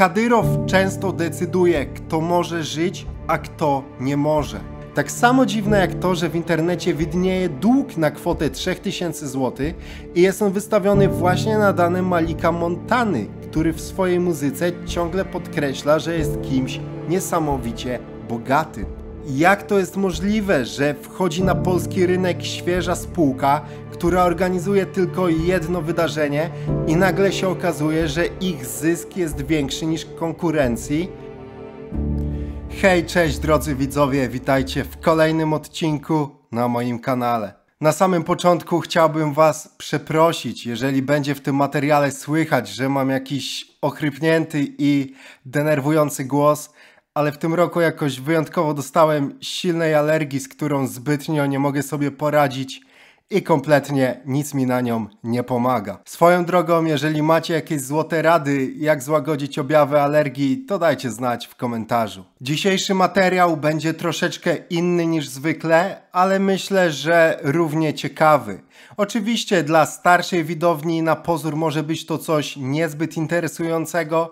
Kadyrow często decyduje, kto może żyć, a kto nie może. Tak samo dziwne jak to, że w internecie widnieje dług na kwotę 3000 zł i jest on wystawiony właśnie na dane Malika Montany, który w swojej muzyce ciągle podkreśla, że jest kimś niesamowicie bogatym. Jak to jest możliwe, że wchodzi na polski rynek świeża spółka, która organizuje tylko jedno wydarzenie i nagle się okazuje, że ich zysk jest większy niż konkurencji? Hej, cześć drodzy widzowie, witajcie w kolejnym odcinku na moim kanale. Na samym początku chciałbym Was przeprosić, jeżeli będzie w tym materiale słychać, że mam jakiś ochrypnięty i denerwujący głos – ale w tym roku jakoś wyjątkowo dostałem silnej alergii, z którą zbytnio nie mogę sobie poradzić i kompletnie nic mi na nią nie pomaga. Swoją drogą, jeżeli macie jakieś złote rady, jak złagodzić objawy alergii, to dajcie znać w komentarzu. Dzisiejszy materiał będzie troszeczkę inny niż zwykle, ale myślę, że równie ciekawy. Oczywiście dla starszej widowni na pozór może być to coś niezbyt interesującego,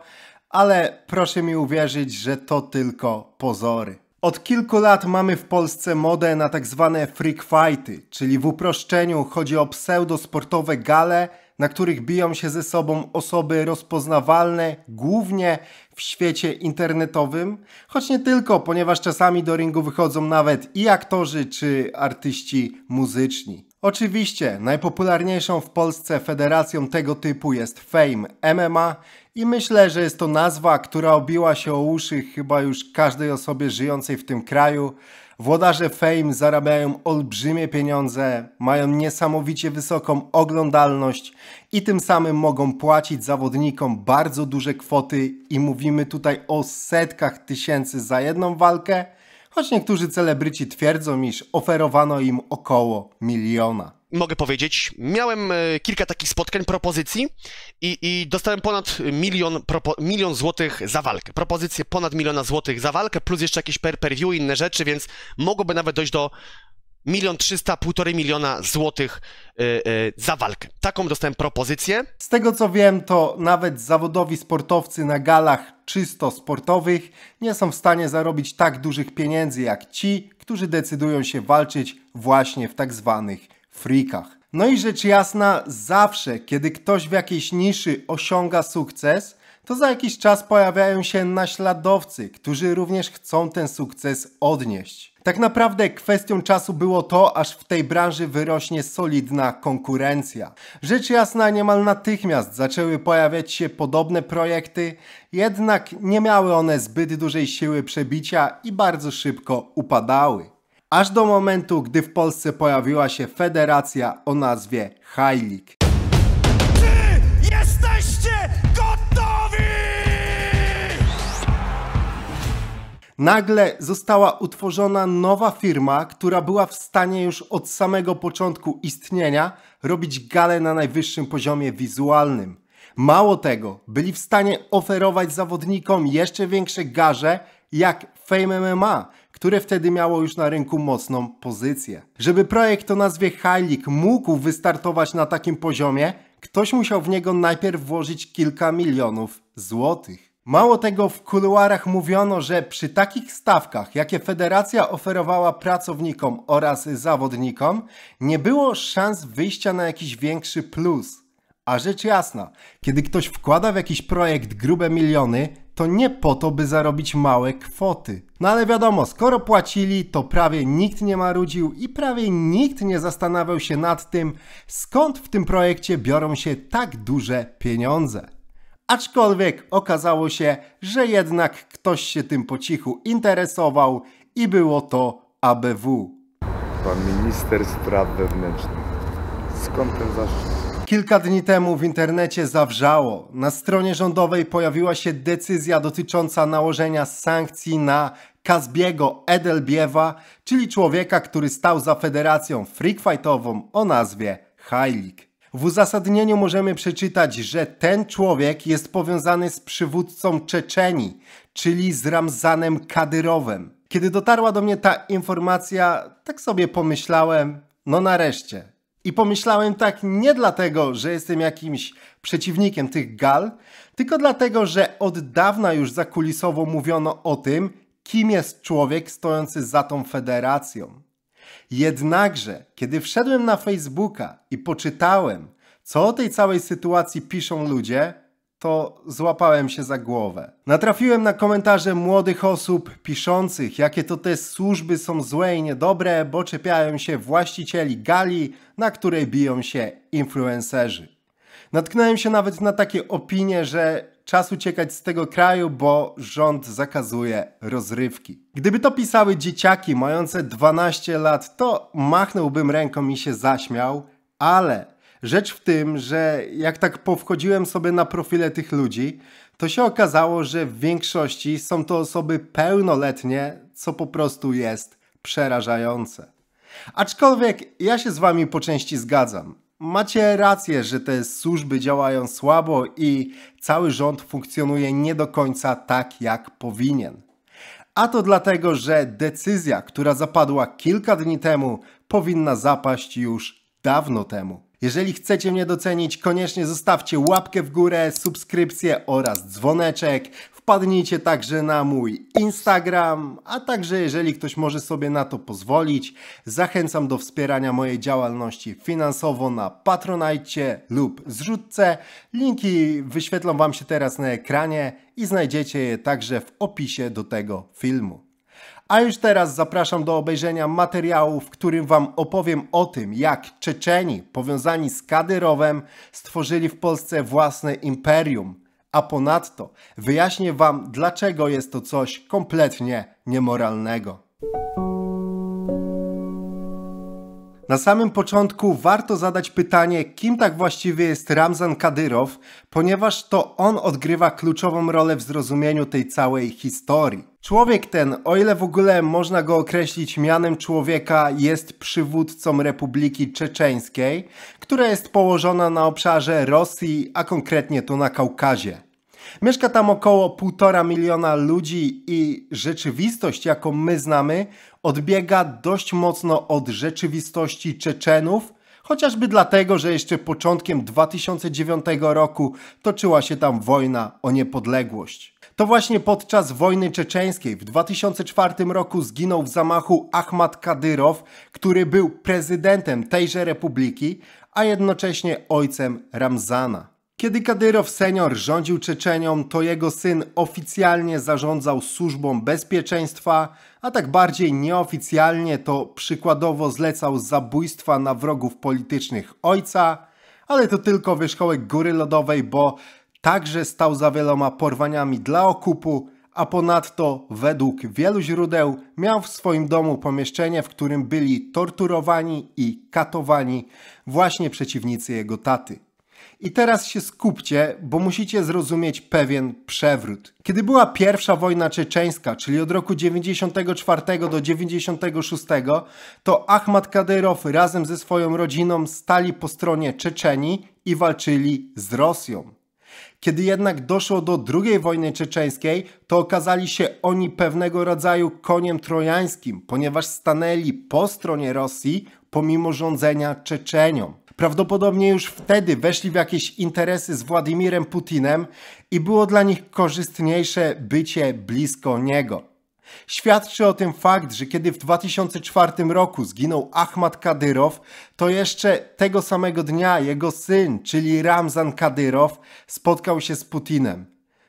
ale proszę mi uwierzyć, że to tylko pozory. Od kilku lat mamy w Polsce modę na tak zwane freak fighty, czyli w uproszczeniu chodzi o pseudosportowe gale, na których biją się ze sobą osoby rozpoznawalne głównie w świecie internetowym, choć nie tylko, ponieważ czasami do ringu wychodzą nawet i aktorzy czy artyści muzyczni. Oczywiście najpopularniejszą w Polsce federacją tego typu jest Fame MMA i myślę, że jest to nazwa, która obiła się o uszy chyba już każdej osobie żyjącej w tym kraju. Włodarze Fame zarabiają olbrzymie pieniądze, mają niesamowicie wysoką oglądalność i tym samym mogą płacić zawodnikom bardzo duże kwoty i mówimy tutaj o setkach tysięcy za jedną walkę, choć niektórzy celebryci twierdzą, iż oferowano im około miliona mogę powiedzieć, miałem e, kilka takich spotkań, propozycji i, i dostałem ponad milion, propo, milion złotych za walkę. Propozycje ponad miliona złotych za walkę, plus jeszcze jakieś per, per view i inne rzeczy, więc mogłoby nawet dojść do milion trzysta, półtorej miliona złotych e, e, za walkę. Taką dostałem propozycję. Z tego co wiem, to nawet zawodowi sportowcy na galach czysto sportowych nie są w stanie zarobić tak dużych pieniędzy jak ci, którzy decydują się walczyć właśnie w tak zwanych freakach. No i rzecz jasna, zawsze, kiedy ktoś w jakiejś niszy osiąga sukces, to za jakiś czas pojawiają się naśladowcy, którzy również chcą ten sukces odnieść. Tak naprawdę kwestią czasu było to, aż w tej branży wyrośnie solidna konkurencja. Rzecz jasna, niemal natychmiast zaczęły pojawiać się podobne projekty, jednak nie miały one zbyt dużej siły przebicia i bardzo szybko upadały aż do momentu, gdy w Polsce pojawiła się federacja o nazwie High Czy jesteście gotowi? Nagle została utworzona nowa firma, która była w stanie już od samego początku istnienia robić galę na najwyższym poziomie wizualnym. Mało tego, byli w stanie oferować zawodnikom jeszcze większe garze jak Fame MMA, które wtedy miało już na rynku mocną pozycję. Żeby projekt o nazwie Heilig mógł wystartować na takim poziomie, ktoś musiał w niego najpierw włożyć kilka milionów złotych. Mało tego, w kuluarach mówiono, że przy takich stawkach, jakie federacja oferowała pracownikom oraz zawodnikom, nie było szans wyjścia na jakiś większy plus. A rzecz jasna, kiedy ktoś wkłada w jakiś projekt grube miliony, to nie po to, by zarobić małe kwoty. No ale wiadomo, skoro płacili, to prawie nikt nie marudził i prawie nikt nie zastanawiał się nad tym, skąd w tym projekcie biorą się tak duże pieniądze. Aczkolwiek okazało się, że jednak ktoś się tym po cichu interesował i było to ABW. Pan minister spraw wewnętrznych. Skąd ten zaszczyt? Kilka dni temu w internecie zawrzało. Na stronie rządowej pojawiła się decyzja dotycząca nałożenia sankcji na Kazbiego Edelbiewa, czyli człowieka, który stał za federacją freakfightową o nazwie Heilig. W uzasadnieniu możemy przeczytać, że ten człowiek jest powiązany z przywódcą Czeczeni, czyli z Ramzanem Kadyrowem. Kiedy dotarła do mnie ta informacja, tak sobie pomyślałem, no nareszcie, i pomyślałem tak nie dlatego, że jestem jakimś przeciwnikiem tych gal, tylko dlatego, że od dawna już zakulisowo mówiono o tym, kim jest człowiek stojący za tą federacją. Jednakże, kiedy wszedłem na Facebooka i poczytałem, co o tej całej sytuacji piszą ludzie, to złapałem się za głowę. Natrafiłem na komentarze młodych osób piszących, jakie to te służby są złe i niedobre, bo czepiają się właścicieli gali, na której biją się influencerzy. Natknąłem się nawet na takie opinie, że czas uciekać z tego kraju, bo rząd zakazuje rozrywki. Gdyby to pisały dzieciaki mające 12 lat, to machnąłbym ręką i się zaśmiał, ale Rzecz w tym, że jak tak powchodziłem sobie na profile tych ludzi, to się okazało, że w większości są to osoby pełnoletnie, co po prostu jest przerażające. Aczkolwiek ja się z wami po części zgadzam. Macie rację, że te służby działają słabo i cały rząd funkcjonuje nie do końca tak, jak powinien. A to dlatego, że decyzja, która zapadła kilka dni temu, powinna zapaść już dawno temu. Jeżeli chcecie mnie docenić, koniecznie zostawcie łapkę w górę, subskrypcję oraz dzwoneczek. Wpadnijcie także na mój Instagram, a także jeżeli ktoś może sobie na to pozwolić, zachęcam do wspierania mojej działalności finansowo na Patronite lub Zrzutce. Linki wyświetlą Wam się teraz na ekranie i znajdziecie je także w opisie do tego filmu. A już teraz zapraszam do obejrzenia materiału, w którym Wam opowiem o tym, jak Czeczeni powiązani z Kadyrowem stworzyli w Polsce własne imperium. A ponadto wyjaśnię Wam, dlaczego jest to coś kompletnie niemoralnego. Na samym początku warto zadać pytanie, kim tak właściwie jest Ramzan Kadyrow, ponieważ to on odgrywa kluczową rolę w zrozumieniu tej całej historii. Człowiek ten, o ile w ogóle można go określić mianem człowieka, jest przywódcą Republiki Czeczeńskiej, która jest położona na obszarze Rosji, a konkretnie to na Kaukazie. Mieszka tam około 1,5 miliona ludzi i rzeczywistość, jaką my znamy, odbiega dość mocno od rzeczywistości Czeczenów, chociażby dlatego, że jeszcze początkiem 2009 roku toczyła się tam wojna o niepodległość. To właśnie podczas wojny czeczeńskiej w 2004 roku zginął w zamachu Ahmad Kadyrow, który był prezydentem tejże republiki, a jednocześnie ojcem Ramzana. Kiedy Kadyrow senior rządził Czeczenią, to jego syn oficjalnie zarządzał służbą bezpieczeństwa, a tak bardziej nieoficjalnie to przykładowo zlecał zabójstwa na wrogów politycznych ojca, ale to tylko wierzchołek góry lodowej, bo także stał za wieloma porwaniami dla okupu, a ponadto, według wielu źródeł, miał w swoim domu pomieszczenie, w którym byli torturowani i katowani właśnie przeciwnicy jego taty. I teraz się skupcie, bo musicie zrozumieć pewien przewrót. Kiedy była pierwsza wojna czeczeńska, czyli od roku 94 do 96, to Ahmad Kadyrow razem ze swoją rodziną stali po stronie Czeczeni i walczyli z Rosją. Kiedy jednak doszło do II wojny czeczeńskiej, to okazali się oni pewnego rodzaju koniem trojańskim, ponieważ stanęli po stronie Rosji pomimo rządzenia Czeczenią. Prawdopodobnie już wtedy weszli w jakieś interesy z Władimirem Putinem i było dla nich korzystniejsze bycie blisko niego. Świadczy o tym fakt, że kiedy w 2004 roku zginął Ahmad Kadyrow, to jeszcze tego samego dnia jego syn, czyli Ramzan Kadyrow, spotkał się z Putinem.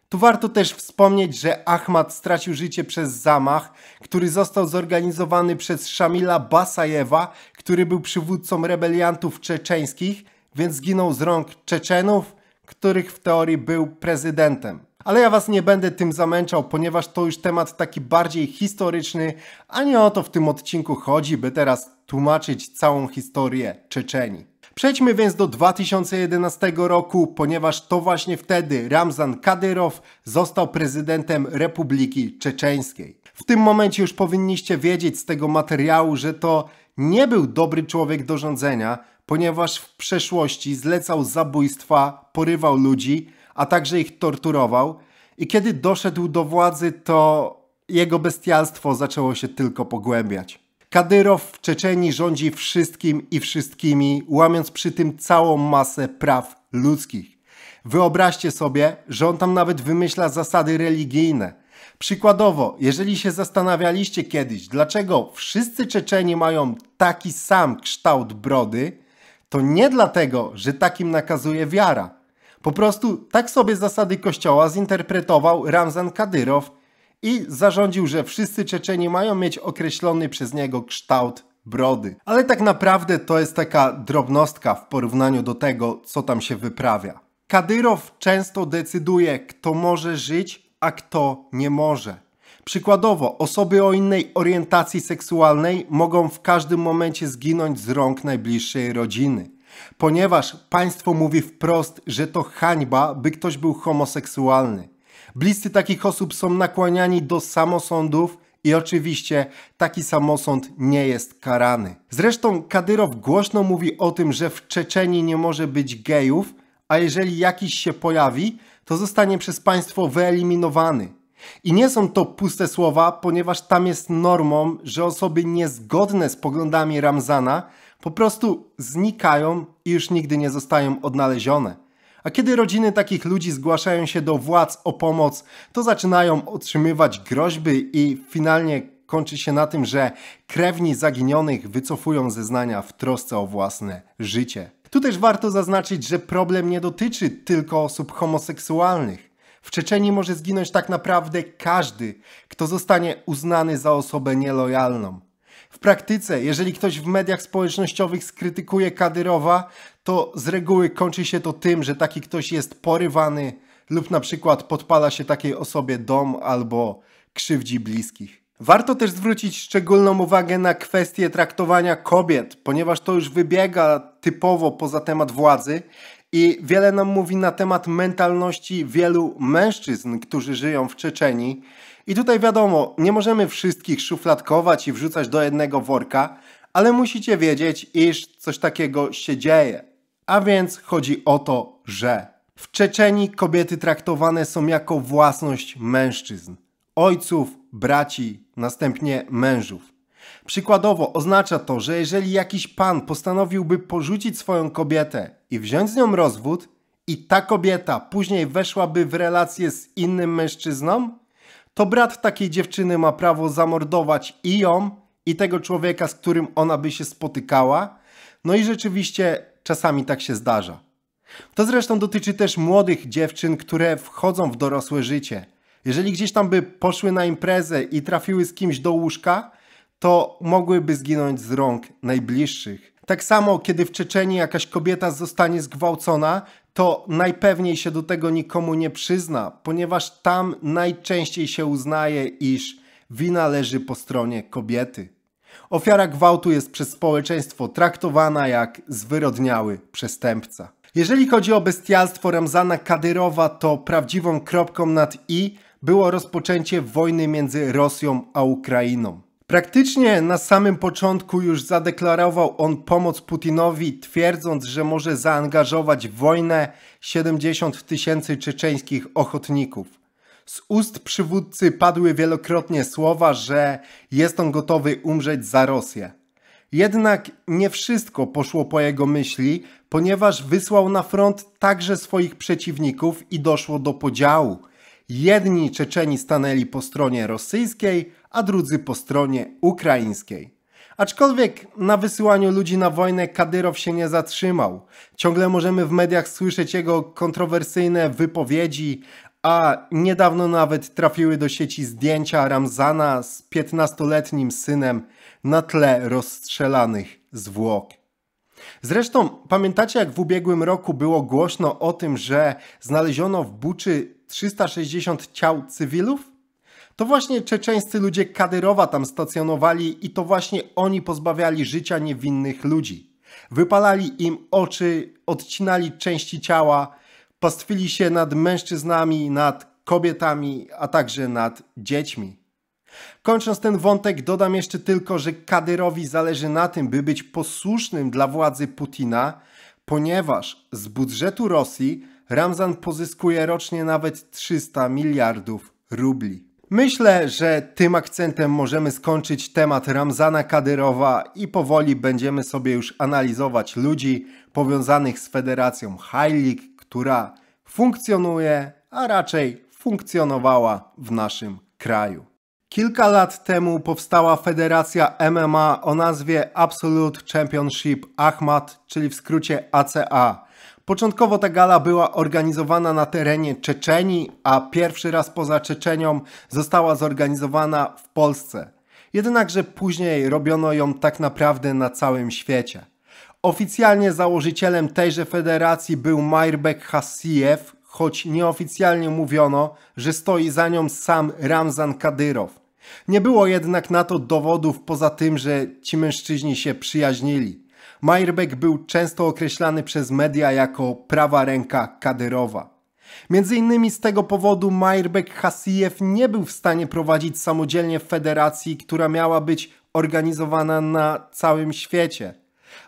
Tu warto też wspomnieć, że Ahmad stracił życie przez zamach, który został zorganizowany przez Szamila Basajewa, który był przywódcą rebeliantów czeczeńskich, więc zginął z rąk Czeczenów, których w teorii był prezydentem. Ale ja Was nie będę tym zamęczał, ponieważ to już temat taki bardziej historyczny, a nie o to w tym odcinku chodzi, by teraz tłumaczyć całą historię Czeczeni. Przejdźmy więc do 2011 roku, ponieważ to właśnie wtedy Ramzan Kadyrow został prezydentem Republiki Czeczeńskiej. W tym momencie już powinniście wiedzieć z tego materiału, że to nie był dobry człowiek do rządzenia, ponieważ w przeszłości zlecał zabójstwa, porywał ludzi, a także ich torturował. I kiedy doszedł do władzy, to jego bestialstwo zaczęło się tylko pogłębiać. Kadyrow w Czeczeniu rządzi wszystkim i wszystkimi, łamiąc przy tym całą masę praw ludzkich. Wyobraźcie sobie, że on tam nawet wymyśla zasady religijne. Przykładowo, jeżeli się zastanawialiście kiedyś, dlaczego wszyscy Czeczeni mają taki sam kształt brody, to nie dlatego, że takim nakazuje wiara, po prostu tak sobie zasady kościoła zinterpretował Ramzan Kadyrow i zarządził, że wszyscy Czeczeni mają mieć określony przez niego kształt brody. Ale tak naprawdę to jest taka drobnostka w porównaniu do tego, co tam się wyprawia. Kadyrow często decyduje, kto może żyć, a kto nie może. Przykładowo, osoby o innej orientacji seksualnej mogą w każdym momencie zginąć z rąk najbliższej rodziny. Ponieważ państwo mówi wprost, że to hańba, by ktoś był homoseksualny. Bliscy takich osób są nakłaniani do samosądów i oczywiście taki samosąd nie jest karany. Zresztą Kadyrow głośno mówi o tym, że w Czeczeniu nie może być gejów, a jeżeli jakiś się pojawi, to zostanie przez państwo wyeliminowany. I nie są to puste słowa, ponieważ tam jest normą, że osoby niezgodne z poglądami Ramzana po prostu znikają i już nigdy nie zostają odnalezione. A kiedy rodziny takich ludzi zgłaszają się do władz o pomoc, to zaczynają otrzymywać groźby i finalnie kończy się na tym, że krewni zaginionych wycofują zeznania w trosce o własne życie. Tu też warto zaznaczyć, że problem nie dotyczy tylko osób homoseksualnych. W Czeczeniu może zginąć tak naprawdę każdy, kto zostanie uznany za osobę nielojalną. W praktyce, jeżeli ktoś w mediach społecznościowych skrytykuje Kadyrowa, to z reguły kończy się to tym, że taki ktoś jest porywany lub na przykład podpala się takiej osobie dom albo krzywdzi bliskich. Warto też zwrócić szczególną uwagę na kwestię traktowania kobiet, ponieważ to już wybiega typowo poza temat władzy i wiele nam mówi na temat mentalności wielu mężczyzn, którzy żyją w Czeczeni i tutaj wiadomo, nie możemy wszystkich szufladkować i wrzucać do jednego worka, ale musicie wiedzieć, iż coś takiego się dzieje. A więc chodzi o to, że w Czeczeni kobiety traktowane są jako własność mężczyzn, ojców, braci, następnie mężów. Przykładowo oznacza to, że jeżeli jakiś pan postanowiłby porzucić swoją kobietę i wziąć z nią rozwód, i ta kobieta później weszłaby w relację z innym mężczyzną, to brat takiej dziewczyny ma prawo zamordować i ją, i tego człowieka, z którym ona by się spotykała. No i rzeczywiście czasami tak się zdarza. To zresztą dotyczy też młodych dziewczyn, które wchodzą w dorosłe życie. Jeżeli gdzieś tam by poszły na imprezę i trafiły z kimś do łóżka, to mogłyby zginąć z rąk najbliższych. Tak samo, kiedy w Czeczeniu jakaś kobieta zostanie zgwałcona, to najpewniej się do tego nikomu nie przyzna, ponieważ tam najczęściej się uznaje, iż wina leży po stronie kobiety. Ofiara gwałtu jest przez społeczeństwo traktowana jak zwyrodniały przestępca. Jeżeli chodzi o bestialstwo Ramzana Kadyrowa, to prawdziwą kropką nad i było rozpoczęcie wojny między Rosją a Ukrainą. Praktycznie na samym początku już zadeklarował on pomoc Putinowi, twierdząc, że może zaangażować w wojnę 70 tysięcy czeczeńskich ochotników. Z ust przywódcy padły wielokrotnie słowa, że jest on gotowy umrzeć za Rosję. Jednak nie wszystko poszło po jego myśli, ponieważ wysłał na front także swoich przeciwników i doszło do podziału. Jedni Czeczeni stanęli po stronie rosyjskiej, a drudzy po stronie ukraińskiej. Aczkolwiek na wysyłaniu ludzi na wojnę Kadyrow się nie zatrzymał. Ciągle możemy w mediach słyszeć jego kontrowersyjne wypowiedzi, a niedawno nawet trafiły do sieci zdjęcia Ramzana z 15-letnim synem na tle rozstrzelanych zwłok. Zresztą pamiętacie, jak w ubiegłym roku było głośno o tym, że znaleziono w Buczy 360 ciał cywilów? To właśnie czeczeńscy ludzie Kadyrowa tam stacjonowali i to właśnie oni pozbawiali życia niewinnych ludzi. Wypalali im oczy, odcinali części ciała, pastwili się nad mężczyznami, nad kobietami, a także nad dziećmi. Kończąc ten wątek, dodam jeszcze tylko, że Kadyrowi zależy na tym, by być posłusznym dla władzy Putina, ponieważ z budżetu Rosji Ramzan pozyskuje rocznie nawet 300 miliardów rubli. Myślę, że tym akcentem możemy skończyć temat Ramzana Kadyrowa i powoli będziemy sobie już analizować ludzi powiązanych z Federacją Hajlik, która funkcjonuje, a raczej funkcjonowała w naszym kraju. Kilka lat temu powstała federacja MMA o nazwie Absolute Championship Ahmad, czyli w skrócie ACA. Początkowo ta gala była organizowana na terenie Czeczeni, a pierwszy raz poza Czeczenią została zorganizowana w Polsce. Jednakże później robiono ją tak naprawdę na całym świecie. Oficjalnie założycielem tejże federacji był Majrbek Hasijew, choć nieoficjalnie mówiono, że stoi za nią sam Ramzan Kadyrow. Nie było jednak na to dowodów poza tym, że ci mężczyźni się przyjaźnili. Majerbek był często określany przez media jako prawa ręka kaderowa. Między innymi z tego powodu Majerbek Hasijew nie był w stanie prowadzić samodzielnie federacji, która miała być organizowana na całym świecie.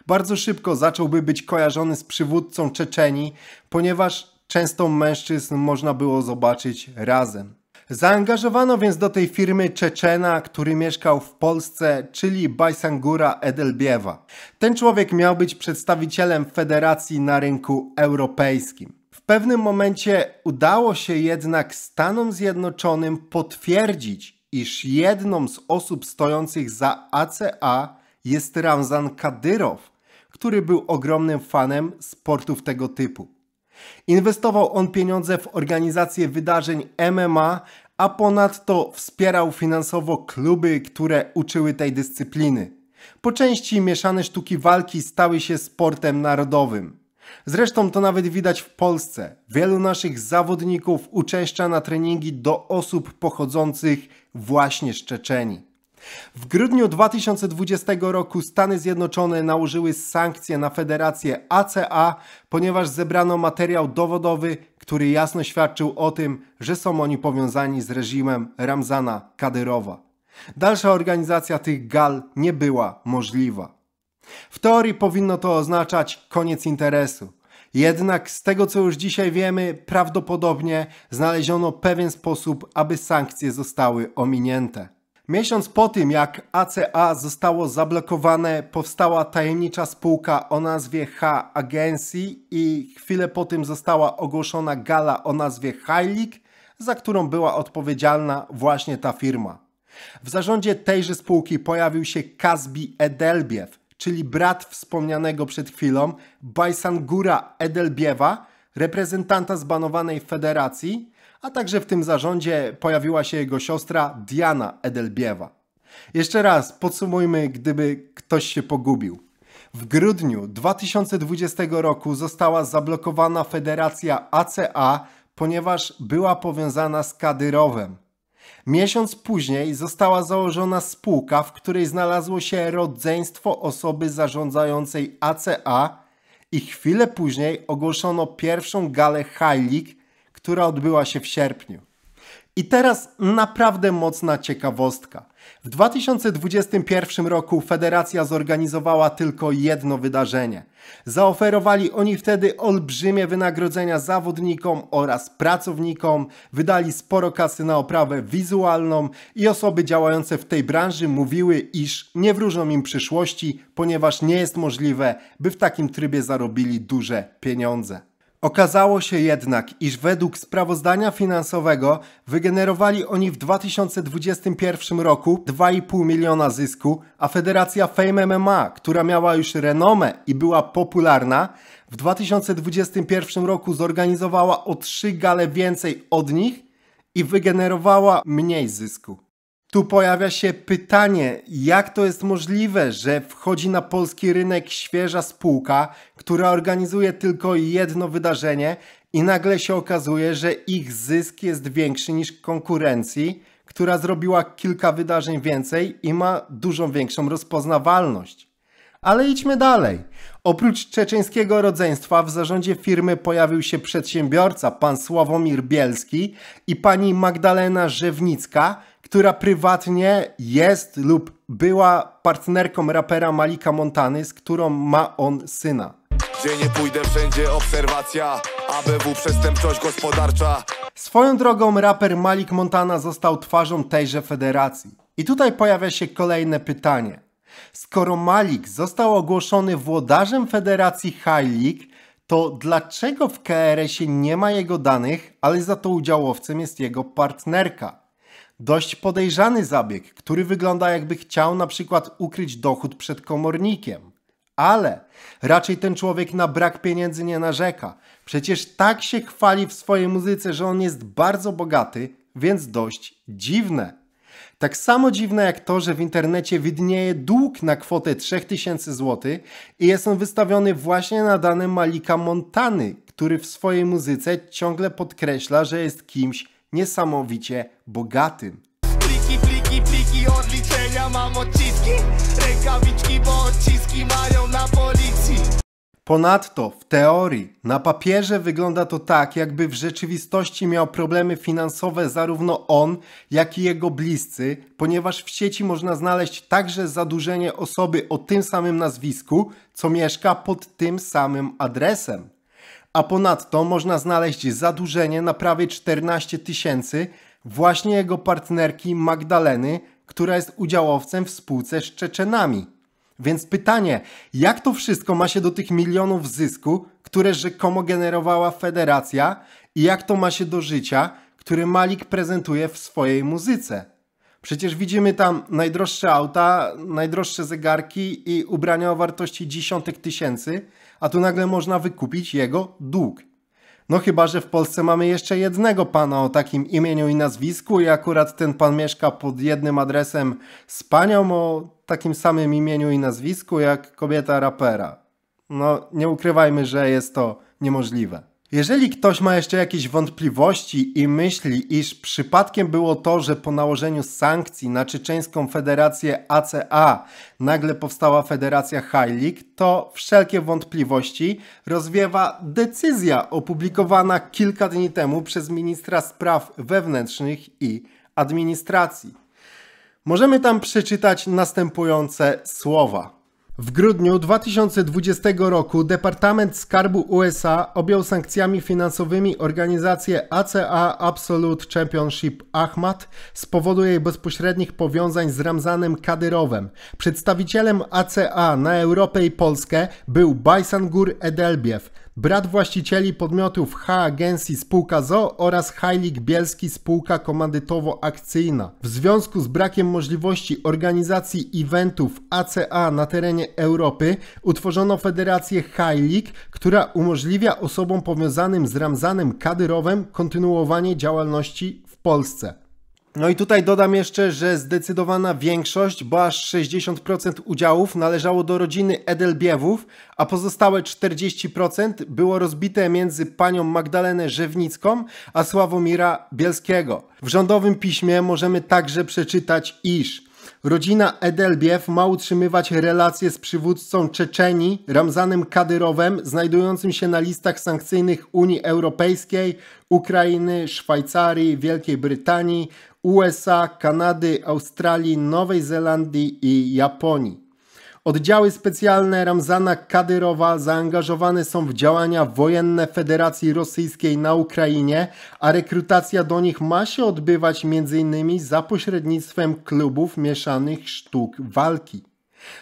Bardzo szybko zacząłby być kojarzony z przywódcą Czeczeni, ponieważ często mężczyzn można było zobaczyć razem. Zaangażowano więc do tej firmy Czeczena, który mieszkał w Polsce, czyli Bajsangura Edelbiewa. Ten człowiek miał być przedstawicielem federacji na rynku europejskim. W pewnym momencie udało się jednak Stanom Zjednoczonym potwierdzić, iż jedną z osób stojących za ACA jest Ramzan Kadyrow, który był ogromnym fanem sportów tego typu. Inwestował on pieniądze w organizację wydarzeń MMA, a ponadto wspierał finansowo kluby, które uczyły tej dyscypliny. Po części mieszane sztuki walki stały się sportem narodowym. Zresztą to nawet widać w Polsce. Wielu naszych zawodników uczęszcza na treningi do osób pochodzących właśnie z Czeczeni. W grudniu 2020 roku Stany Zjednoczone nałożyły sankcje na Federację ACA, ponieważ zebrano materiał dowodowy, który jasno świadczył o tym, że są oni powiązani z reżimem Ramzana Kadyrowa. Dalsza organizacja tych gal nie była możliwa. W teorii powinno to oznaczać koniec interesu. Jednak z tego co już dzisiaj wiemy, prawdopodobnie znaleziono pewien sposób, aby sankcje zostały ominięte. Miesiąc po tym, jak ACA zostało zablokowane, powstała tajemnicza spółka o nazwie H Agency i chwilę po tym została ogłoszona gala o nazwie Heilig, za którą była odpowiedzialna właśnie ta firma. W zarządzie tejże spółki pojawił się Kazbi Edelbiew, czyli brat wspomnianego przed chwilą Bajsangura Edelbiewa, reprezentanta zbanowanej federacji, a także w tym zarządzie pojawiła się jego siostra Diana Edelbiewa. Jeszcze raz podsumujmy, gdyby ktoś się pogubił. W grudniu 2020 roku została zablokowana federacja ACA, ponieważ była powiązana z Kadyrowem. Miesiąc później została założona spółka, w której znalazło się rodzeństwo osoby zarządzającej ACA i chwilę później ogłoszono pierwszą galę High która odbyła się w sierpniu. I teraz naprawdę mocna ciekawostka. W 2021 roku federacja zorganizowała tylko jedno wydarzenie. Zaoferowali oni wtedy olbrzymie wynagrodzenia zawodnikom oraz pracownikom, wydali sporo kasy na oprawę wizualną i osoby działające w tej branży mówiły, iż nie wróżą im przyszłości, ponieważ nie jest możliwe, by w takim trybie zarobili duże pieniądze. Okazało się jednak, iż według sprawozdania finansowego wygenerowali oni w 2021 roku 2,5 miliona zysku, a federacja Fame MMA, która miała już renomę i była popularna, w 2021 roku zorganizowała o 3 gale więcej od nich i wygenerowała mniej zysku. Tu pojawia się pytanie, jak to jest możliwe, że wchodzi na polski rynek świeża spółka, która organizuje tylko jedno wydarzenie i nagle się okazuje, że ich zysk jest większy niż konkurencji, która zrobiła kilka wydarzeń więcej i ma dużą większą rozpoznawalność. Ale idźmy dalej. Oprócz czeczeńskiego rodzeństwa w zarządzie firmy pojawił się przedsiębiorca pan Sławomir Bielski i pani Magdalena Żewnicka, która prywatnie jest lub była partnerką rapera Malika Montany, z którą ma on syna. Gdzie nie pójdę, wszędzie obserwacja, ABW przestępczość gospodarcza. Swoją drogą raper Malik Montana został twarzą tejże federacji. I tutaj pojawia się kolejne pytanie. Skoro Malik został ogłoszony włodarzem federacji High League, to dlaczego w KRS-ie nie ma jego danych, ale za to udziałowcem jest jego partnerka? Dość podejrzany zabieg, który wygląda jakby chciał na przykład ukryć dochód przed komornikiem. Ale raczej ten człowiek na brak pieniędzy nie narzeka. Przecież tak się chwali w swojej muzyce, że on jest bardzo bogaty, więc dość dziwne. Tak samo dziwne jak to, że w internecie widnieje dług na kwotę 3000 zł i jest on wystawiony właśnie na dane Malika Montany, który w swojej muzyce ciągle podkreśla, że jest kimś niesamowicie bogatym. Pliki, pliki, pliki, odliczenia mam odciski, rękawiczki, bo odciski mają na policji. Ponadto, w teorii, na papierze wygląda to tak, jakby w rzeczywistości miał problemy finansowe zarówno on, jak i jego bliscy, ponieważ w sieci można znaleźć także zadłużenie osoby o tym samym nazwisku, co mieszka pod tym samym adresem a ponadto można znaleźć zadłużenie na prawie 14 tysięcy właśnie jego partnerki Magdaleny, która jest udziałowcem w spółce z Czeczenami. Więc pytanie, jak to wszystko ma się do tych milionów zysku, które rzekomo generowała federacja i jak to ma się do życia, który Malik prezentuje w swojej muzyce? Przecież widzimy tam najdroższe auta, najdroższe zegarki i ubrania o wartości dziesiątek tysięcy, a tu nagle można wykupić jego dług. No chyba, że w Polsce mamy jeszcze jednego pana o takim imieniu i nazwisku i akurat ten pan mieszka pod jednym adresem z panią o takim samym imieniu i nazwisku jak kobieta rapera. No nie ukrywajmy, że jest to niemożliwe. Jeżeli ktoś ma jeszcze jakieś wątpliwości i myśli, iż przypadkiem było to, że po nałożeniu sankcji na czeczeńską federację ACA nagle powstała federacja Hajlik, to wszelkie wątpliwości rozwiewa decyzja opublikowana kilka dni temu przez ministra spraw wewnętrznych i administracji. Możemy tam przeczytać następujące słowa. W grudniu 2020 roku Departament Skarbu USA objął sankcjami finansowymi organizację ACA Absolute Championship Ahmad z powodu jej bezpośrednich powiązań z Ramzanem Kadyrowem. Przedstawicielem ACA na Europę i Polskę był Bajsangur Edelbiew, brat właścicieli podmiotów H. Agencji Spółka ZO oraz Hajlik Bielski Spółka Komandytowo-Akcyjna. W związku z brakiem możliwości organizacji eventów ACA na terenie Europy utworzono Federację Hajlik, która umożliwia osobom powiązanym z Ramzanem Kadyrowem kontynuowanie działalności w Polsce. No i tutaj dodam jeszcze, że zdecydowana większość, bo aż 60% udziałów należało do rodziny Edelbiewów, a pozostałe 40% było rozbite między panią Magdalenę Żewnicką a Sławomira Bielskiego. W rządowym piśmie możemy także przeczytać, iż rodzina Edelbiew ma utrzymywać relacje z przywódcą Czeczeni Ramzanem Kadyrowem, znajdującym się na listach sankcyjnych Unii Europejskiej, Ukrainy, Szwajcarii, Wielkiej Brytanii, USA, Kanady, Australii, Nowej Zelandii i Japonii. Oddziały specjalne Ramzana Kadyrowa zaangażowane są w działania wojenne Federacji Rosyjskiej na Ukrainie, a rekrutacja do nich ma się odbywać m.in. za pośrednictwem klubów mieszanych sztuk walki.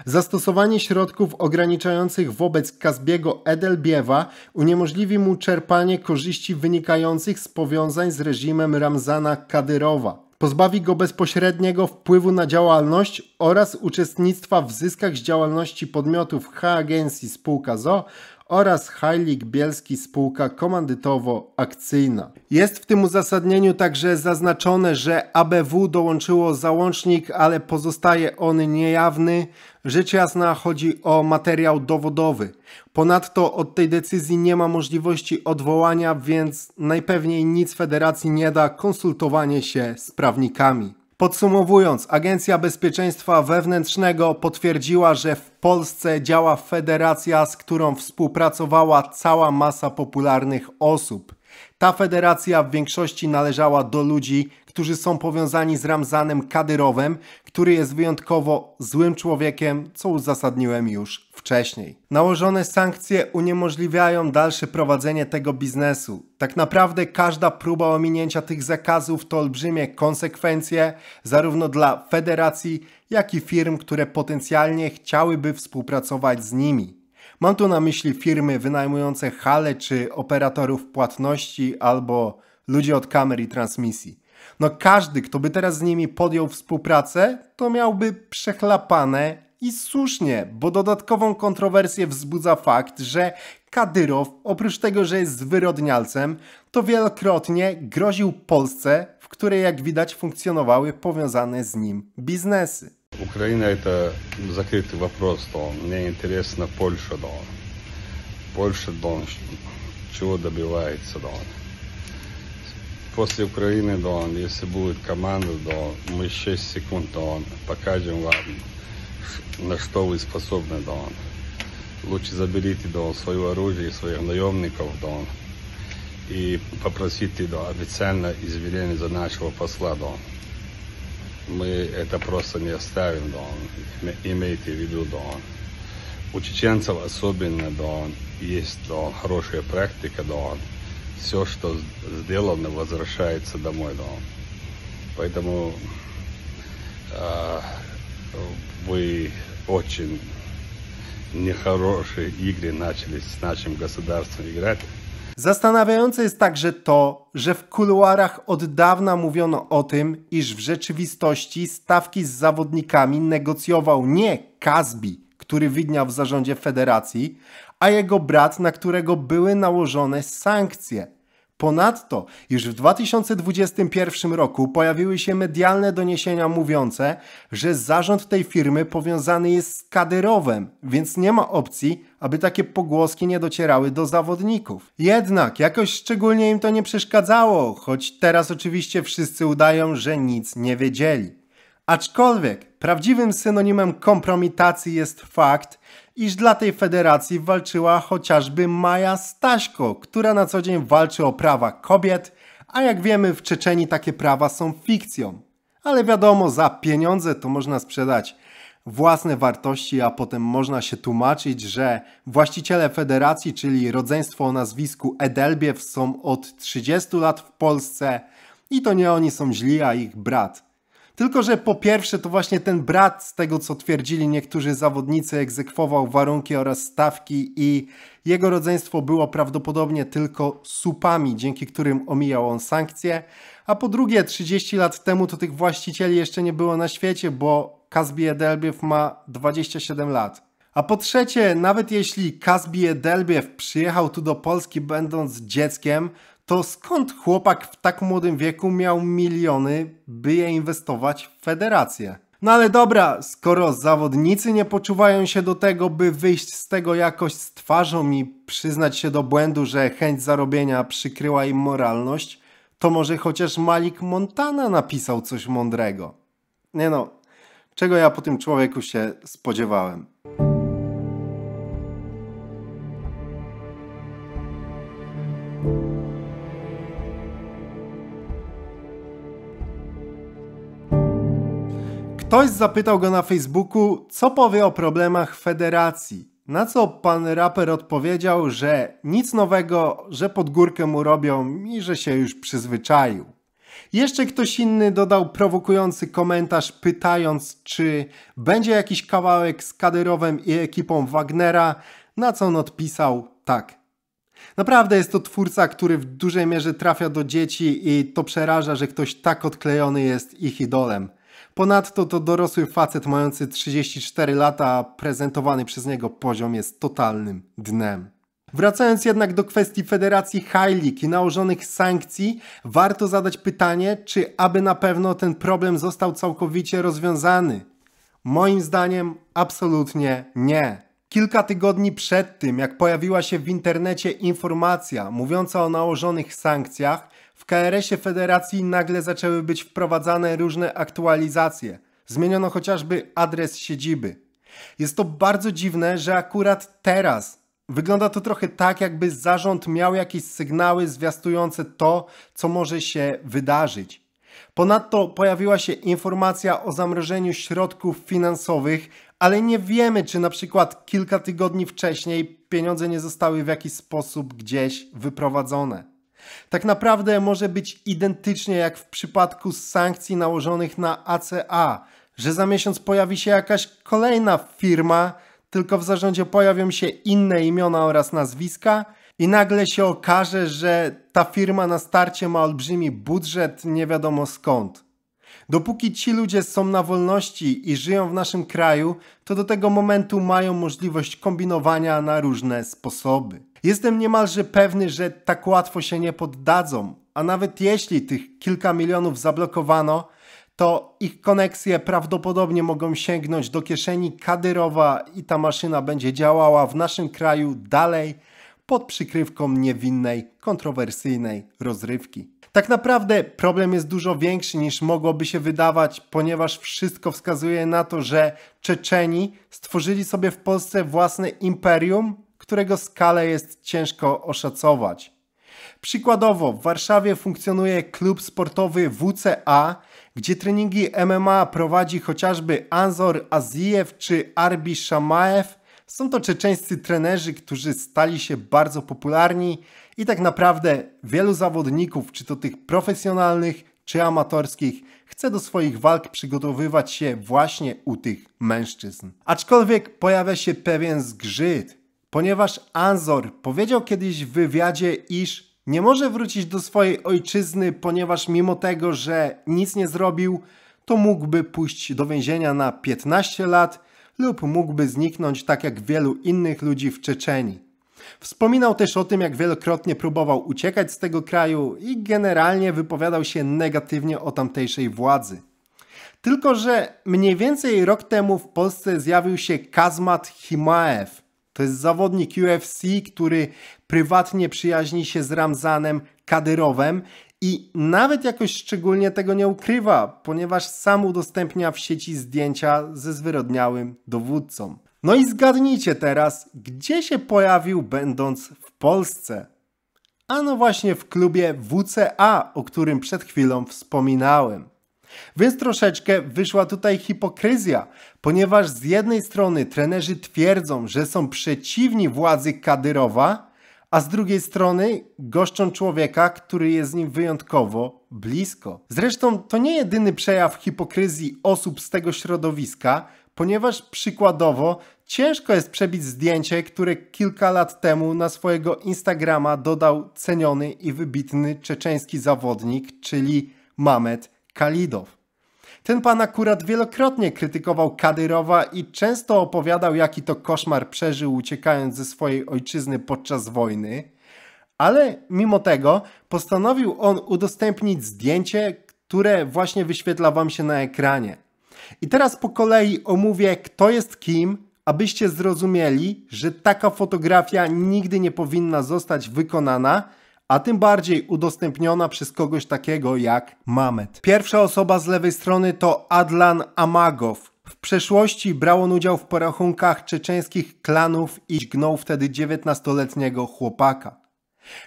Zastosowanie środków ograniczających wobec Kazbiego Edelbiewa uniemożliwi mu czerpanie korzyści wynikających z powiązań z reżimem Ramzana Kadyrowa pozbawi go bezpośredniego wpływu na działalność oraz uczestnictwa w zyskach z działalności podmiotów H Agencji Spółka ZO oraz Heilig Bielski Spółka Komandytowo-Akcyjna. Jest w tym uzasadnieniu także zaznaczone, że ABW dołączyło załącznik, ale pozostaje on niejawny Rzecz jasna chodzi o materiał dowodowy. Ponadto od tej decyzji nie ma możliwości odwołania, więc najpewniej nic federacji nie da konsultowanie się z prawnikami. Podsumowując, Agencja Bezpieczeństwa Wewnętrznego potwierdziła, że w Polsce działa federacja, z którą współpracowała cała masa popularnych osób. Ta federacja w większości należała do ludzi, którzy są powiązani z Ramzanem Kadyrowem, który jest wyjątkowo złym człowiekiem, co uzasadniłem już wcześniej. Nałożone sankcje uniemożliwiają dalsze prowadzenie tego biznesu. Tak naprawdę każda próba ominięcia tych zakazów to olbrzymie konsekwencje zarówno dla federacji, jak i firm, które potencjalnie chciałyby współpracować z nimi. Mam tu na myśli firmy wynajmujące hale czy operatorów płatności albo ludzi od kamer i transmisji. No każdy, kto by teraz z nimi podjął współpracę, to miałby przechlapane i słusznie, bo dodatkową kontrowersję wzbudza fakt, że Kadyrow, oprócz tego, że jest wyrodnialcem, to wielokrotnie groził Polsce, w której jak widać funkcjonowały powiązane z nim biznesy. Ukraina to zakryty вопрос, to mnie interesuje Польша, да. Польша, да, чего добивается, да. после Украины, да, если будет команда, да, мы 6 секунд, да, покажем вам, на что вы способны, да. Лучше заберите, да, свое оружие, и своих наемников, да, и попросите, да, официально извинения за нашего посла, да. Мы это просто не оставим, да, имейте в виду, да. У чеченцев особенно, да, есть, да, хорошая практика, да, все, что сделано, возвращается домой. Но поэтому э, вы очень нехорошие игры начали с нашим государством играть. Zastanawiające jest także to, że w kuluarach od dawna mówiono o tym, iż w rzeczywistości stawki z zawodnikami negocjował nie Kazbi, który widniał w zarządzie federacji, a jego brat, na którego były nałożone sankcje. Ponadto już w 2021 roku pojawiły się medialne doniesienia mówiące, że zarząd tej firmy powiązany jest z Kadyrowem, więc nie ma opcji, aby takie pogłoski nie docierały do zawodników. Jednak jakoś szczególnie im to nie przeszkadzało, choć teraz oczywiście wszyscy udają, że nic nie wiedzieli. Aczkolwiek prawdziwym synonimem kompromitacji jest fakt, iż dla tej federacji walczyła chociażby Maja Staśko, która na co dzień walczy o prawa kobiet, a jak wiemy w Czeczeni takie prawa są fikcją. Ale wiadomo, za pieniądze to można sprzedać własne wartości, a potem można się tłumaczyć, że właściciele federacji, czyli rodzeństwo o nazwisku Edelbiew są od 30 lat w Polsce i to nie oni są źli, a ich brat. Tylko, że po pierwsze to właśnie ten brat z tego, co twierdzili niektórzy zawodnicy, egzekwował warunki oraz stawki i jego rodzeństwo było prawdopodobnie tylko supami, dzięki którym omijał on sankcje. A po drugie, 30 lat temu to tych właścicieli jeszcze nie było na świecie, bo Kazbi Edelbiew ma 27 lat. A po trzecie, nawet jeśli Kazbi Edelbiew przyjechał tu do Polski będąc dzieckiem, to skąd chłopak w tak młodym wieku miał miliony, by je inwestować w federację? No ale dobra, skoro zawodnicy nie poczuwają się do tego, by wyjść z tego jakoś z twarzą i przyznać się do błędu, że chęć zarobienia przykryła im moralność, to może chociaż Malik Montana napisał coś mądrego. Nie no, czego ja po tym człowieku się spodziewałem. Ktoś zapytał go na Facebooku, co powie o problemach federacji. Na co pan raper odpowiedział, że nic nowego, że pod górkę mu robią i że się już przyzwyczaił. Jeszcze ktoś inny dodał prowokujący komentarz, pytając, czy będzie jakiś kawałek z Kadyrowem i ekipą Wagnera, na co on odpisał tak. Naprawdę jest to twórca, który w dużej mierze trafia do dzieci i to przeraża, że ktoś tak odklejony jest ich idolem. Ponadto to dorosły facet mający 34 lata, prezentowany przez niego poziom jest totalnym dnem. Wracając jednak do kwestii Federacji Hajlik i nałożonych sankcji, warto zadać pytanie, czy aby na pewno ten problem został całkowicie rozwiązany. Moim zdaniem absolutnie nie. Kilka tygodni przed tym, jak pojawiła się w internecie informacja mówiąca o nałożonych sankcjach, KRS-ie federacji nagle zaczęły być wprowadzane różne aktualizacje. Zmieniono chociażby adres siedziby. Jest to bardzo dziwne, że akurat teraz wygląda to trochę tak, jakby zarząd miał jakieś sygnały zwiastujące to, co może się wydarzyć. Ponadto pojawiła się informacja o zamrożeniu środków finansowych, ale nie wiemy, czy na przykład kilka tygodni wcześniej pieniądze nie zostały w jakiś sposób gdzieś wyprowadzone. Tak naprawdę może być identycznie jak w przypadku sankcji nałożonych na ACA, że za miesiąc pojawi się jakaś kolejna firma, tylko w zarządzie pojawią się inne imiona oraz nazwiska i nagle się okaże, że ta firma na starcie ma olbrzymi budżet nie wiadomo skąd. Dopóki ci ludzie są na wolności i żyją w naszym kraju, to do tego momentu mają możliwość kombinowania na różne sposoby. Jestem niemalże pewny, że tak łatwo się nie poddadzą, a nawet jeśli tych kilka milionów zablokowano, to ich koneksje prawdopodobnie mogą sięgnąć do kieszeni Kadyrowa i ta maszyna będzie działała w naszym kraju dalej pod przykrywką niewinnej, kontrowersyjnej rozrywki. Tak naprawdę problem jest dużo większy niż mogłoby się wydawać, ponieważ wszystko wskazuje na to, że Czeczeni stworzyli sobie w Polsce własne imperium którego skalę jest ciężko oszacować. Przykładowo w Warszawie funkcjonuje klub sportowy WCA, gdzie treningi MMA prowadzi chociażby Anzor Azijew czy Arbi Shamaev. Są to czeczeńscy trenerzy, którzy stali się bardzo popularni i tak naprawdę wielu zawodników, czy to tych profesjonalnych, czy amatorskich, chce do swoich walk przygotowywać się właśnie u tych mężczyzn. Aczkolwiek pojawia się pewien zgrzyt ponieważ Anzor powiedział kiedyś w wywiadzie, iż nie może wrócić do swojej ojczyzny, ponieważ mimo tego, że nic nie zrobił, to mógłby pójść do więzienia na 15 lat lub mógłby zniknąć tak jak wielu innych ludzi w Czeczeni. Wspominał też o tym, jak wielokrotnie próbował uciekać z tego kraju i generalnie wypowiadał się negatywnie o tamtejszej władzy. Tylko, że mniej więcej rok temu w Polsce zjawił się Kazmat Himaev – to jest zawodnik UFC, który prywatnie przyjaźni się z Ramzanem Kadyrowem i nawet jakoś szczególnie tego nie ukrywa, ponieważ sam udostępnia w sieci zdjęcia ze zwyrodniałym dowódcą. No i zgadnijcie teraz, gdzie się pojawił będąc w Polsce? A no właśnie w klubie WCA, o którym przed chwilą wspominałem. Więc troszeczkę wyszła tutaj hipokryzja, ponieważ z jednej strony trenerzy twierdzą, że są przeciwni władzy Kadyrowa, a z drugiej strony goszczą człowieka, który jest nim wyjątkowo blisko. Zresztą to nie jedyny przejaw hipokryzji osób z tego środowiska, ponieważ przykładowo ciężko jest przebić zdjęcie, które kilka lat temu na swojego Instagrama dodał ceniony i wybitny czeczeński zawodnik, czyli Mamet Kalidow. Ten pan akurat wielokrotnie krytykował Kadyrowa i często opowiadał, jaki to koszmar przeżył uciekając ze swojej ojczyzny podczas wojny, ale mimo tego postanowił on udostępnić zdjęcie, które właśnie wyświetla wam się na ekranie. I teraz po kolei omówię, kto jest kim, abyście zrozumieli, że taka fotografia nigdy nie powinna zostać wykonana a tym bardziej udostępniona przez kogoś takiego jak Mamet. Pierwsza osoba z lewej strony to Adlan Amagow. W przeszłości brał on udział w porachunkach czeczeńskich klanów i gnął wtedy 19-letniego chłopaka.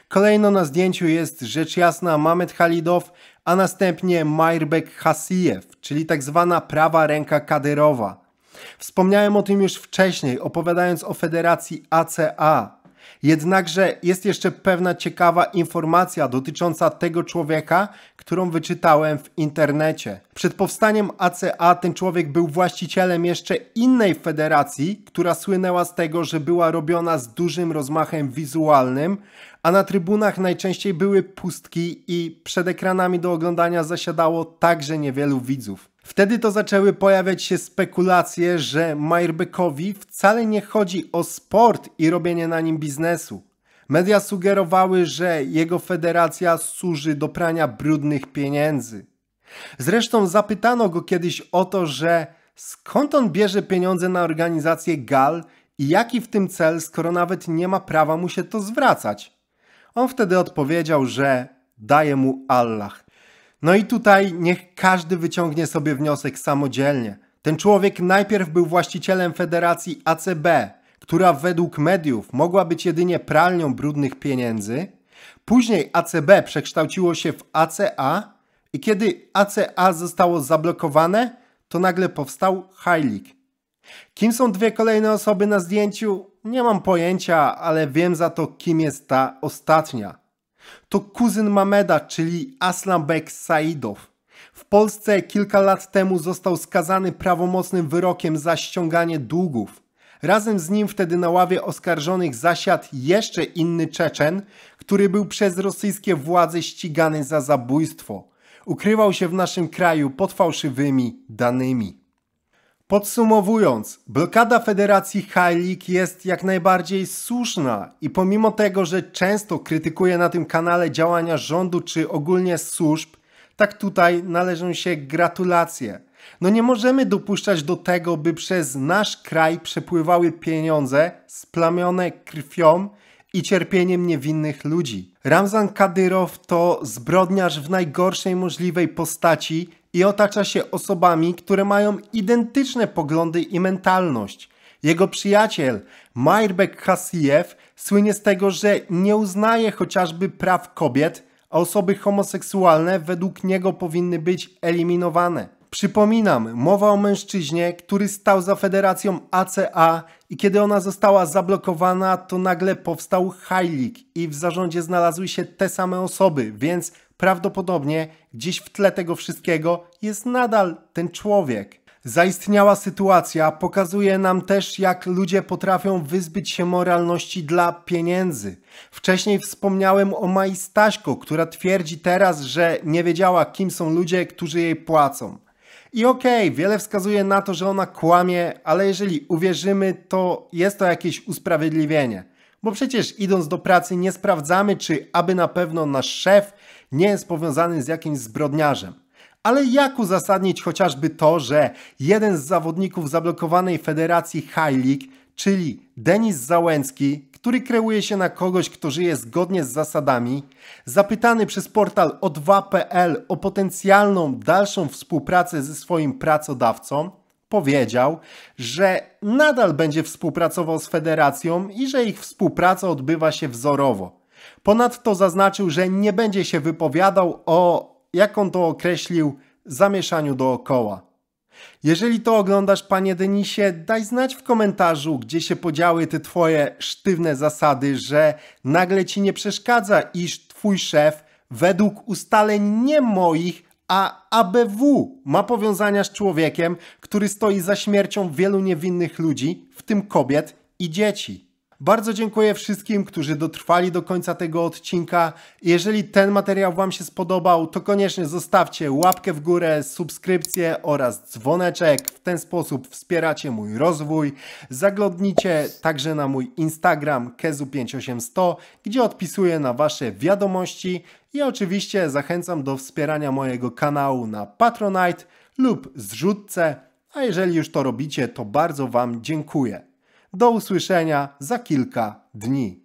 Kolejno na zdjęciu jest rzecz jasna Mamet Halidow, a następnie Majrbek Hasijew, czyli tak zwana prawa ręka kaderowa. Wspomniałem o tym już wcześniej, opowiadając o federacji ACA, Jednakże jest jeszcze pewna ciekawa informacja dotycząca tego człowieka, którą wyczytałem w internecie. Przed powstaniem ACA ten człowiek był właścicielem jeszcze innej federacji, która słynęła z tego, że była robiona z dużym rozmachem wizualnym, a na trybunach najczęściej były pustki i przed ekranami do oglądania zasiadało także niewielu widzów. Wtedy to zaczęły pojawiać się spekulacje, że Majerbekowi wcale nie chodzi o sport i robienie na nim biznesu. Media sugerowały, że jego federacja służy do prania brudnych pieniędzy. Zresztą zapytano go kiedyś o to, że skąd on bierze pieniądze na organizację GAL i jaki w tym cel, skoro nawet nie ma prawa mu się to zwracać. On wtedy odpowiedział, że daje mu Allah. No i tutaj niech każdy wyciągnie sobie wniosek samodzielnie. Ten człowiek najpierw był właścicielem federacji ACB, która według mediów mogła być jedynie pralnią brudnych pieniędzy. Później ACB przekształciło się w ACA i kiedy ACA zostało zablokowane, to nagle powstał Heilig. Kim są dwie kolejne osoby na zdjęciu? Nie mam pojęcia, ale wiem za to, kim jest ta ostatnia. To kuzyn Mameda, czyli Bek Saidow. W Polsce kilka lat temu został skazany prawomocnym wyrokiem za ściąganie długów. Razem z nim wtedy na ławie oskarżonych zasiadł jeszcze inny Czeczen, który był przez rosyjskie władze ścigany za zabójstwo. Ukrywał się w naszym kraju pod fałszywymi danymi. Podsumowując, blokada Federacji League jest jak najbardziej słuszna i pomimo tego, że często krytykuje na tym kanale działania rządu czy ogólnie służb, tak tutaj należą się gratulacje. No nie możemy dopuszczać do tego, by przez nasz kraj przepływały pieniądze splamione krwią i cierpieniem niewinnych ludzi. Ramzan Kadyrow to zbrodniarz w najgorszej możliwej postaci, i otacza się osobami, które mają identyczne poglądy i mentalność. Jego przyjaciel Majrbek Hasijew słynie z tego, że nie uznaje chociażby praw kobiet, a osoby homoseksualne według niego powinny być eliminowane. Przypominam, mowa o mężczyźnie, który stał za federacją ACA i kiedy ona została zablokowana, to nagle powstał Hajlik i w zarządzie znalazły się te same osoby, więc prawdopodobnie gdzieś w tle tego wszystkiego jest nadal ten człowiek. Zaistniała sytuacja pokazuje nam też, jak ludzie potrafią wyzbyć się moralności dla pieniędzy. Wcześniej wspomniałem o Mai która twierdzi teraz, że nie wiedziała, kim są ludzie, którzy jej płacą. I okej, okay, wiele wskazuje na to, że ona kłamie, ale jeżeli uwierzymy, to jest to jakieś usprawiedliwienie. Bo przecież idąc do pracy nie sprawdzamy, czy aby na pewno nasz szef nie jest powiązany z jakimś zbrodniarzem. Ale jak uzasadnić chociażby to, że jeden z zawodników zablokowanej federacji High League, czyli Denis Załęcki, który kreuje się na kogoś, kto żyje zgodnie z zasadami, zapytany przez portal o2.pl o potencjalną dalszą współpracę ze swoim pracodawcą, powiedział, że nadal będzie współpracował z federacją i że ich współpraca odbywa się wzorowo. Ponadto zaznaczył, że nie będzie się wypowiadał o, jak on to określił, zamieszaniu dookoła. Jeżeli to oglądasz, panie Denisie, daj znać w komentarzu, gdzie się podziały te twoje sztywne zasady, że nagle ci nie przeszkadza, iż twój szef według ustaleń nie moich, a ABW ma powiązania z człowiekiem, który stoi za śmiercią wielu niewinnych ludzi, w tym kobiet i dzieci. Bardzo dziękuję wszystkim, którzy dotrwali do końca tego odcinka. Jeżeli ten materiał Wam się spodobał, to koniecznie zostawcie łapkę w górę, subskrypcję oraz dzwoneczek. W ten sposób wspieracie mój rozwój. Zaglądnijcie także na mój Instagram kezu58100, gdzie odpisuję na Wasze wiadomości i oczywiście zachęcam do wspierania mojego kanału na Patronite lub zrzutce, a jeżeli już to robicie, to bardzo Wam dziękuję. Do usłyszenia za kilka dni.